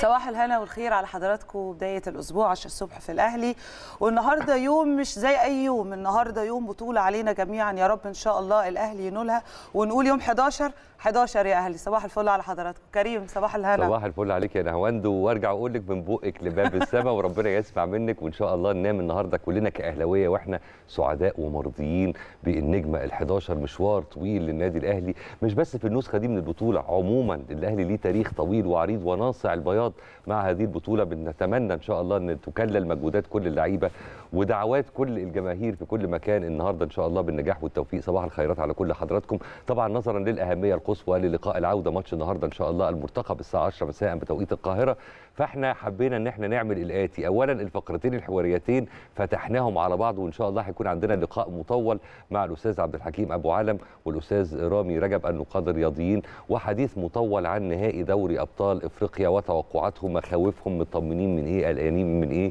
صباح الهنا والخير على حضراتكم بدايه الاسبوع 10 الصبح في الاهلي والنهارده يوم مش زي اي يوم النهارده يوم بطوله علينا جميعا يا رب ان شاء الله الاهلي ينولها ونقول يوم 11 11 يا اهلي صباح الفل على حضراتكم كريم صباح الهنا صباح الفل عليك يا نهواند وارجع اقول لك من بقك لباب السماء وربنا يسمع منك وان شاء الله ننام النهارده كلنا كاهلاويه واحنا سعداء ومرضيين بالنجمه ال11 مشوار طويل للنادي الاهلي مش بس في النسخه دي من البطوله عموما الاهلي ليه تاريخ طويل وعريض وناصع البياض الرياض مع هذه البطوله بنتمنى ان شاء الله ان تكلل مجهودات كل اللعيبه ودعوات كل الجماهير في كل مكان النهارده ان شاء الله بالنجاح والتوفيق صباح الخيرات على كل حضراتكم طبعا نظرا للاهميه القصوى للقاء العوده ماتش النهارده ان شاء الله المرتقب الساعه 10 مساء بتوقيت القاهره فاحنا حبينا ان احنا نعمل الاتي اولا الفقرتين الحواريتين فتحناهم على بعض وان شاء الله هيكون عندنا لقاء مطول مع الاستاذ عبد الحكيم ابو علم والاستاذ رامي رجب النقاد الرياضيين وحديث مطول عن نهائي دوري ابطال افريقيا وتوقعات توقعاتهم مخاوفهم مطمنين من ايه قلقانين من ايه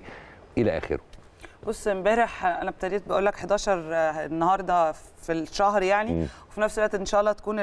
الى اخره بص امبارح انا ابتديت بقول لك 11 آه، النهارده في الشهر يعني مم. وفي نفس الوقت ان شاء الله تكون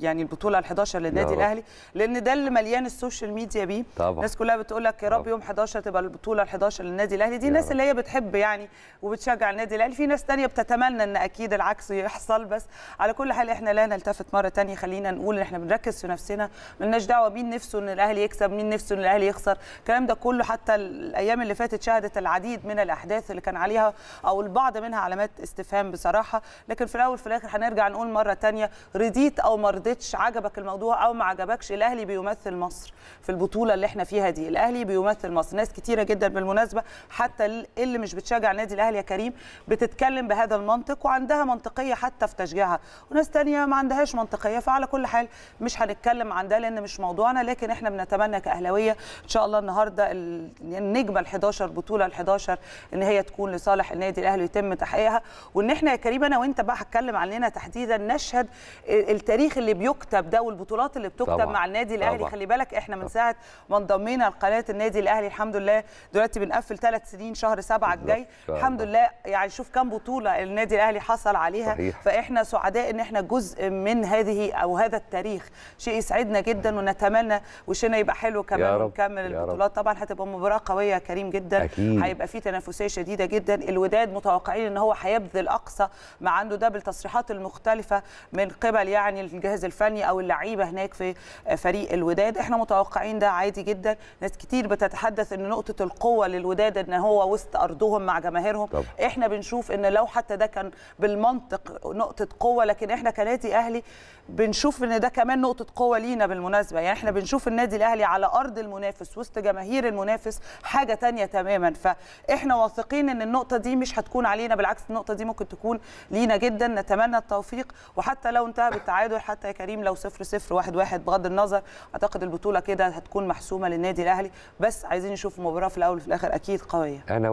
يعني البطوله ال 11 للنادي الاهلي لان ده اللي مليان السوشيال ميديا بيه طبعا. الناس كلها بتقول لك يا رب طبعا. يوم 11 تبقى البطوله ال 11 للنادي الاهلي دي الناس اللي هي بتحب يعني وبتشجع النادي الاهلي في ناس ثانيه بتتمنى ان اكيد العكس يحصل بس على كل حال احنا لا نلتفت مره ثانيه خلينا نقول ان احنا بنركز في نفسنا مالناش دعوه مين نفسه ان الاهلي يكسب مين نفسه ان الاهلي يخسر الكلام ده كله حتى الايام اللي فاتت شهدت العديد من الاحداث الاحداث اللي كان عليها او البعض منها علامات استفهام بصراحه لكن في الاول في الاخر هنرجع نقول مره ثانيه رضيت او ما رضيتش عجبك الموضوع او ما عجبكش الاهلي بيمثل مصر في البطوله اللي احنا فيها دي الاهلي بيمثل مصر ناس كتيره جدا بالمناسبه حتى اللي مش بتشجع النادي الاهلي يا كريم بتتكلم بهذا المنطق وعندها منطقيه حتى في تشجيعها وناس ثانيه ما عندهاش منطقيه فعلى كل حال مش هنتكلم عن ده لان مش موضوعنا لكن احنا بنتمنى كاهلاويه ان شاء الله النهارده النجمه ال11 بطوله ال11 ان هي تكون لصالح النادي الاهلي ويتم تحقيقها وان احنا يا كريم انا وانت بقى هتكلم عننا تحديدا نشهد التاريخ اللي بيكتب ده والبطولات اللي بتكتب طبعا. مع النادي الاهلي طبعا. خلي بالك احنا من ساعه ما انضمينا لقناه النادي الاهلي الحمد لله دلوقتي بنقفل ثلاث سنين شهر سبعة الجاي الحمد لله يعني شوف كم بطوله النادي الاهلي حصل عليها صحيح. فاحنا سعداء ان احنا جزء من هذه او هذا التاريخ شيء يسعدنا جدا ونتمنى وشنا يبقى حلو كمان ونكمل البطولات طبعا هتبقى مباراه قويه كريم جدا هيبقى في تنافس تنافسيه شديده جدا الوداد متوقعين ان هو هيبذل اقصى ما عنده ده بالتصريحات المختلفه من قبل يعني الجهاز الفني او اللعيبه هناك في فريق الوداد احنا متوقعين ده عادي جدا ناس كتير بتتحدث ان نقطه القوه للوداد ان هو وسط ارضهم مع جماهيرهم طب. احنا بنشوف ان لو حتى ده كان بالمنطق نقطه قوه لكن احنا كنادي اهلي بنشوف ان ده كمان نقطه قوه لينا بالمناسبه يعني احنا بنشوف النادي الاهلي على ارض المنافس وسط جماهير المنافس حاجه تانية تماما فاحنا واثقين ان النقطه دي مش هتكون علينا بالعكس النقطه دي ممكن تكون لينا جدا نتمنى التوفيق وحتى لو انتهى بالتعادل حتى يا كريم لو 0 0 1 1 بغض النظر اعتقد البطوله كده هتكون محسومه للنادي الاهلي بس عايزين نشوف مباراه في الاول وفي الاخر اكيد قويه انا